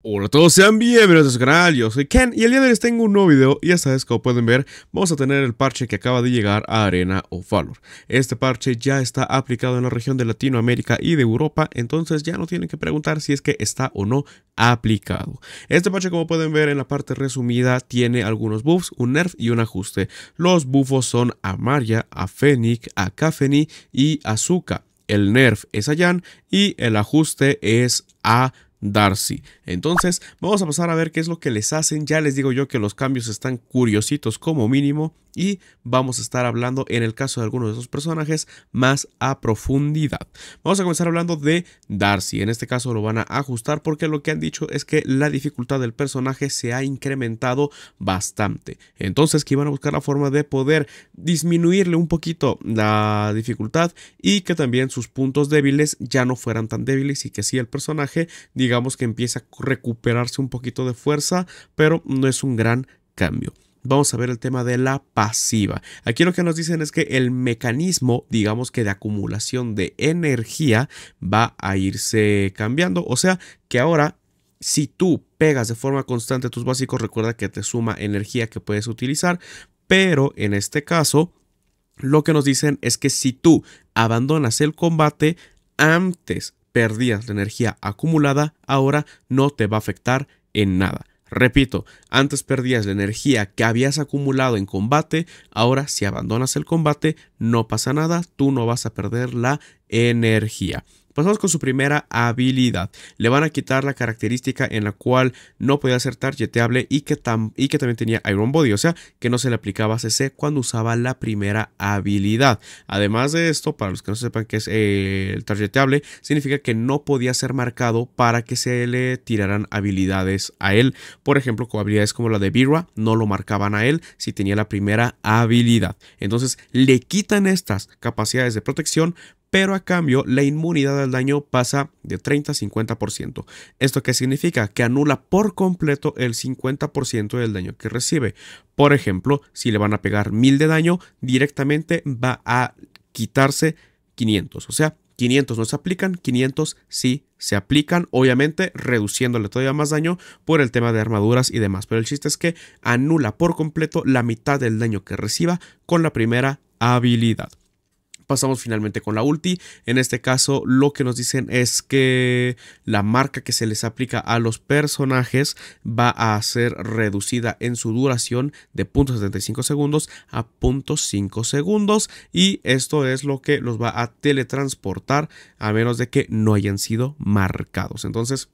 Hola a todos, sean bienvenidos a su canal, yo soy Ken y el día de hoy les tengo un nuevo video y esta vez como pueden ver vamos a tener el parche que acaba de llegar a Arena of Valor. Este parche ya está aplicado en la región de Latinoamérica y de Europa, entonces ya no tienen que preguntar si es que está o no aplicado. Este parche como pueden ver en la parte resumida tiene algunos buffs, un nerf y un ajuste. Los buffos son a Maria, a Fenix a Kafeni y a Zuka. El nerf es a Jan y el ajuste es a Darcy. Entonces, vamos a pasar a ver qué es lo que les hacen. Ya les digo yo que los cambios están curiositos como mínimo y vamos a estar hablando en el caso de algunos de esos personajes más a profundidad. Vamos a comenzar hablando de Darcy, en este caso lo van a ajustar porque lo que han dicho es que la dificultad del personaje se ha incrementado bastante, entonces que iban a buscar la forma de poder disminuirle un poquito la dificultad y que también sus puntos débiles ya no fueran tan débiles y que si el personaje digamos que empieza a recuperarse un poquito de fuerza, pero no es un gran cambio vamos a ver el tema de la pasiva. Aquí lo que nos dicen es que el mecanismo, digamos que de acumulación de energía, va a irse cambiando. O sea que ahora, si tú pegas de forma constante tus básicos, recuerda que te suma energía que puedes utilizar. Pero en este caso, lo que nos dicen es que si tú abandonas el combate antes perdías la energía acumulada, ahora no te va a afectar en nada. Repito, antes perdías la energía que habías acumulado en combate, ahora si abandonas el combate no pasa nada, tú no vas a perder la energía. Pasamos con su primera habilidad. Le van a quitar la característica en la cual no podía ser targeteable y que, también tenía Iron Body, o sea, que no se le aplicaba CC cuando usaba la primera habilidad. Además de esto, para los que no sepan qué es eh, el targeteable, significa que no podía ser marcado para que se le tiraran habilidades a él. Por ejemplo, con habilidades como la de Vira, no lo marcaban a él si tenía la primera habilidad. Entonces, le quitan estas capacidades de protección pero a cambio la inmunidad al daño pasa de 30 a 50%. ¿Esto qué significa? Que anula por completo el 50% del daño que recibe. Por ejemplo, si le van a pegar 1000 de daño, directamente va a quitarse 500, o sea, 500 no se aplican, 500 sí se aplican, obviamente reduciéndole todavía más daño por el tema de armaduras y demás. Pero el chiste es que anula por completo la mitad del daño que reciba con la primera habilidad pasamos finalmente con la ulti. En este caso lo que nos dicen es que la marca que se les aplica a los personajes va a ser reducida en su duración de 0.75 segundos a 0.5 segundos y esto es lo que los va a teletransportar a menos de que no hayan sido marcados. Entonces,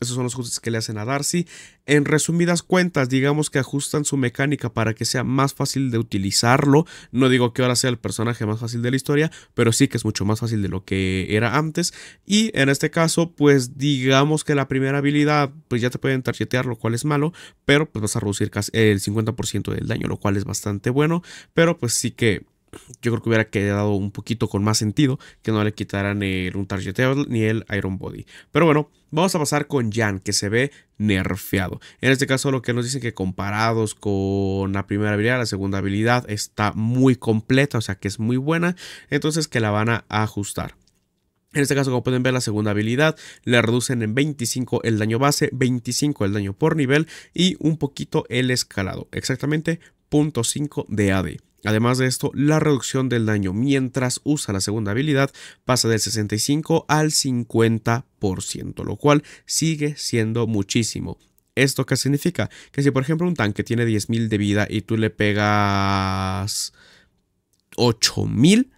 esos son los ajustes que le hacen a Darcy. En resumidas cuentas, digamos que ajustan su mecánica para que sea más fácil de utilizarlo. No digo que ahora sea el personaje más fácil de la historia, pero sí que es mucho más fácil de lo que era antes. Y en este caso, pues digamos que la primera habilidad, pues ya te pueden tarjetear, lo cual es malo, pero pues vas a reducir el 50% del daño, lo cual es bastante bueno. Pero pues sí que yo creo que hubiera quedado un poquito con más sentido que no le quitaran el Untargetable ni el Iron Body. Pero bueno, vamos a pasar con Jan, que se ve nerfeado. En este caso, lo que nos dicen que comparados con la primera habilidad, la segunda habilidad está muy completa, o sea que es muy buena, entonces que la van a ajustar. En este caso, como pueden ver, la segunda habilidad le reducen en 25 el daño base, 25 el daño por nivel y un poquito el escalado, exactamente 0.5 de AD. Además de esto, la reducción del daño mientras usa la segunda habilidad pasa del 65 al 50%, lo cual sigue siendo muchísimo. ¿Esto qué significa? Que si por ejemplo un tanque tiene 10.000 de vida y tú le pegas 8.000,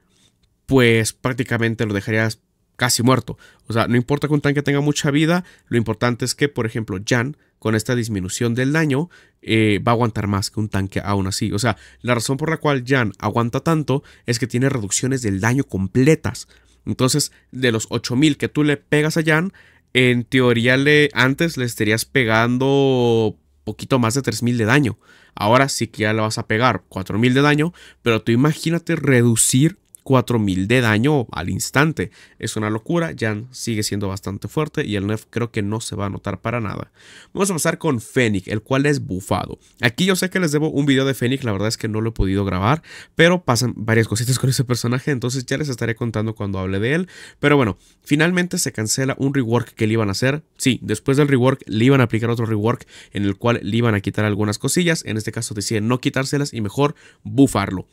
pues prácticamente lo dejarías casi muerto. O sea, no importa que un tanque tenga mucha vida, lo importante es que, por ejemplo, Jan, con esta disminución del daño, eh, va a aguantar más que un tanque aún así. O sea, la razón por la cual Jan aguanta tanto es que tiene reducciones del daño completas. Entonces, de los 8000 que tú le pegas a Jan, en teoría le, antes le estarías pegando poquito más de 3000 de daño. Ahora sí que ya le vas a pegar 4000 de daño, pero tú imagínate reducir 4000 de daño al instante. Es una locura, Jan sigue siendo bastante fuerte y el NEF creo que no se va a notar para nada. Vamos a pasar con Fenix, el cual es bufado. Aquí yo sé que les debo un video de Fennec, la verdad es que no lo he podido grabar, pero pasan varias cositas con ese personaje, entonces ya les estaré contando cuando hable de él. Pero bueno, finalmente se cancela un rework que le iban a hacer. Sí, después del rework le iban a aplicar otro rework en el cual le iban a quitar algunas cosillas, en este caso deciden no quitárselas y mejor bufarlo.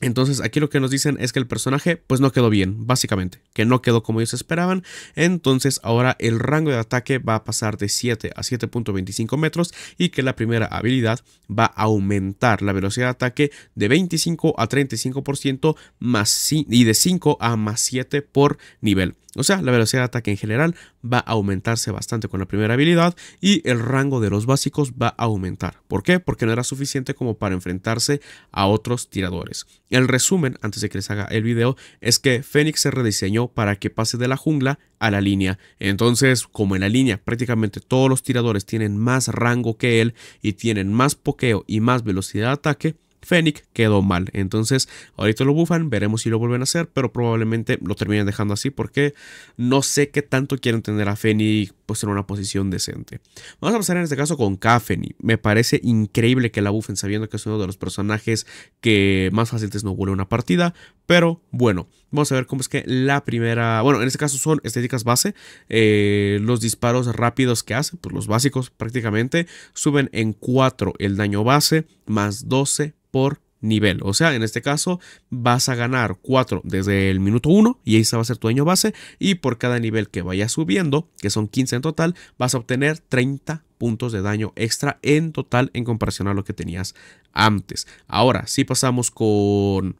Entonces aquí lo que nos dicen es que el personaje pues no quedó bien, básicamente, que no quedó como ellos esperaban. Entonces ahora el rango de ataque va a pasar de 7 a 7.25 metros y que la primera habilidad va a aumentar la velocidad de ataque de 25 a 35% más y de 5 a más 7 por nivel. O sea, la velocidad de ataque en general va a aumentarse bastante con la primera habilidad y el rango de los básicos va a aumentar. ¿Por qué? Porque no era suficiente como para enfrentarse a otros tiradores. El resumen, antes de que les haga el video, es que Fénix se rediseñó para que pase de la jungla a la línea. Entonces, como en la línea prácticamente todos los tiradores tienen más rango que él y tienen más pokeo y más velocidad de ataque, Fennec quedó mal. Entonces, ahorita lo bufan, veremos si lo vuelven a hacer, pero probablemente lo terminen dejando así porque no sé qué tanto quieren tener a Fennec puesto en una posición decente. Vamos a pasar en este caso con Caffany. Me parece increíble que la buffen sabiendo que es uno de los personajes que más fáciles no vuelve una partida. Pero bueno, vamos a ver cómo es que la primera... Bueno, en este caso son estéticas base. Eh, los disparos rápidos que hace, pues los básicos prácticamente, suben en 4 el daño base, más 12 por nivel. O sea, en este caso vas a ganar 4 desde el minuto 1 y esa va a ser tu daño base y por cada nivel que vayas subiendo, que son 15 en total, vas a obtener 30 puntos de daño extra en total en comparación a lo que tenías antes. Ahora, si pasamos con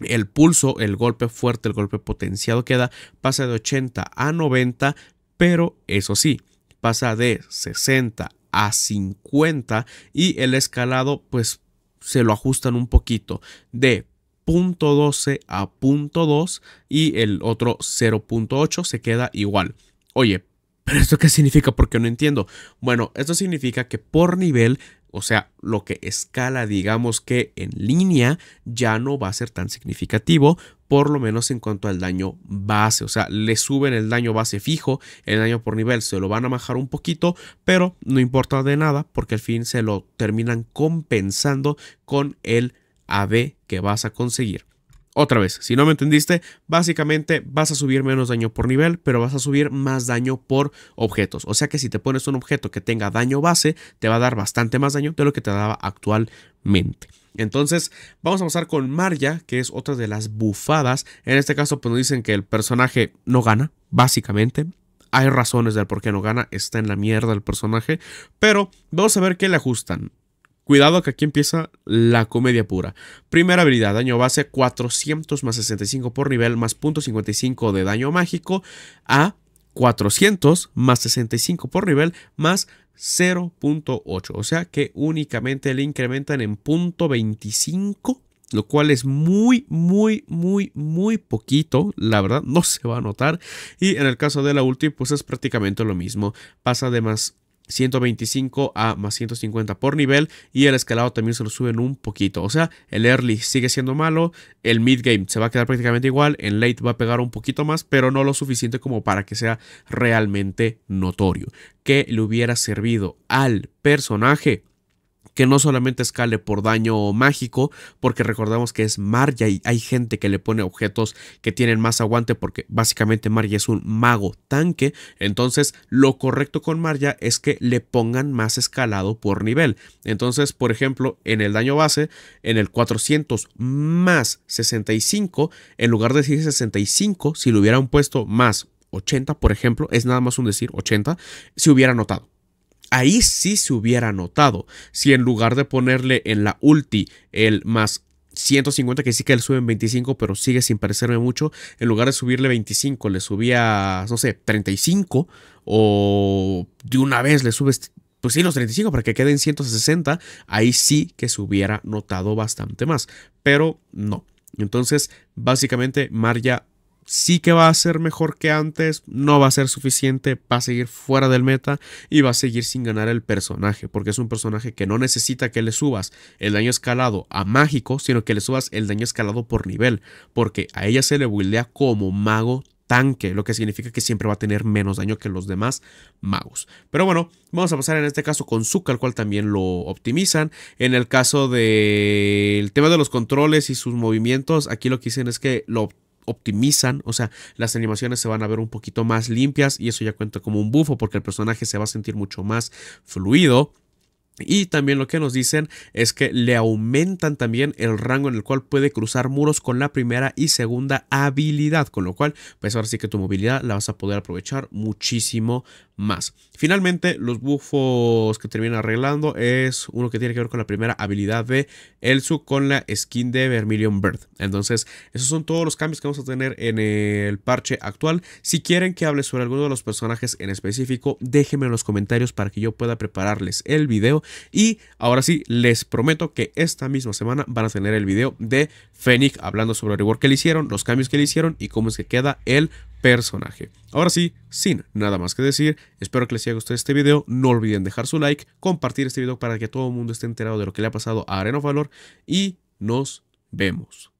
el pulso, el golpe fuerte, el golpe potenciado queda pasa de 80 a 90, pero eso sí, pasa de 60 a 50 y el escalado pues se lo ajustan un poquito de punto .12 a punto .2 y el otro 0.8 se queda igual. Oye, ¿pero esto qué significa? Porque no entiendo. Bueno, esto significa que por nivel o sea, lo que escala, digamos que en línea, ya no va a ser tan significativo, por lo menos en cuanto al daño base. O sea, le suben el daño base fijo, el daño por nivel se lo van a bajar un poquito, pero no importa de nada, porque al fin se lo terminan compensando con el AB que vas a conseguir. Otra vez, si no me entendiste, básicamente vas a subir menos daño por nivel, pero vas a subir más daño por objetos. O sea que si te pones un objeto que tenga daño base, te va a dar bastante más daño de lo que te daba actualmente. Entonces, vamos a pasar con Marja, que es otra de las bufadas. En este caso, pues nos dicen que el personaje no gana, básicamente hay razones del por qué no gana, está en la mierda el personaje, pero vamos a ver qué le ajustan. Cuidado que aquí empieza la comedia pura. Primera habilidad, daño base 400 más 65 por nivel más 0.55 de daño mágico a 400 más 65 por nivel más 0.8. O sea que únicamente le incrementan en .25, lo cual es muy, muy, muy, muy poquito. La verdad, no se va a notar. Y en el caso de la ulti, pues es prácticamente lo mismo. Pasa de más 125 a más 150 por nivel y el escalado también se lo suben un poquito. O sea, el early sigue siendo malo, el mid game se va a quedar prácticamente igual, el late va a pegar un poquito más, pero no lo suficiente como para que sea realmente notorio. Que le hubiera servido al personaje que no solamente escale por daño mágico, porque recordamos que es Marja y hay gente que le pone objetos que tienen más aguante porque básicamente Marja es un mago tanque, entonces lo correcto con Marja es que le pongan más escalado por nivel. Entonces, por ejemplo, en el daño base, en el 400 más 65, en lugar de decir 65, si lo hubieran puesto más 80, por ejemplo, es nada más un decir 80, se hubiera notado ahí sí se hubiera notado. Si en lugar de ponerle en la ulti el más 150, que sí que él sube en 25, pero sigue sin parecerme mucho, en lugar de subirle 25, le subía, no sé, 35, o de una vez le subes pues sí, los 35 para que queden 160, ahí sí que se hubiera notado bastante más, pero no. Entonces, básicamente, Maria sí que va a ser mejor que antes, no va a ser suficiente, va a seguir fuera del meta y va a seguir sin ganar el personaje, porque es un personaje que no necesita que le subas el daño escalado a mágico, sino que le subas el daño escalado por nivel, porque a ella se le buildea como mago tanque, lo que significa que siempre va a tener menos daño que los demás magos. Pero bueno, vamos a pasar en este caso con Zuka, Al cual también lo optimizan. En el caso del tema de los controles y sus movimientos, aquí lo que dicen es que lo optimizan optimizan, o sea, las animaciones se van a ver un poquito más limpias y eso ya cuenta como un bufo porque el personaje se va a sentir mucho más fluido. Y también lo que nos dicen es que le aumentan también el rango en el cual puede cruzar muros con la primera y segunda habilidad, con lo cual, pues ahora sí que tu movilidad la vas a poder aprovechar muchísimo más. Finalmente, los bufos que termina arreglando es uno que tiene que ver con la primera habilidad de Elsu con la skin de Vermilion Bird. Entonces, esos son todos los cambios que vamos a tener en el parche actual. Si quieren que hable sobre alguno de los personajes en específico, déjenme en los comentarios para que yo pueda prepararles el video. Y ahora sí, les prometo que esta misma semana van a tener el video de Fenix hablando sobre el reward que le hicieron, los cambios que le hicieron y cómo es que queda el personaje. Ahora sí, sin nada más que decir, espero que les haya gustado este video, no olviden dejar su like, compartir este video para que todo el mundo esté enterado de lo que le ha pasado a Arena Valor y nos vemos.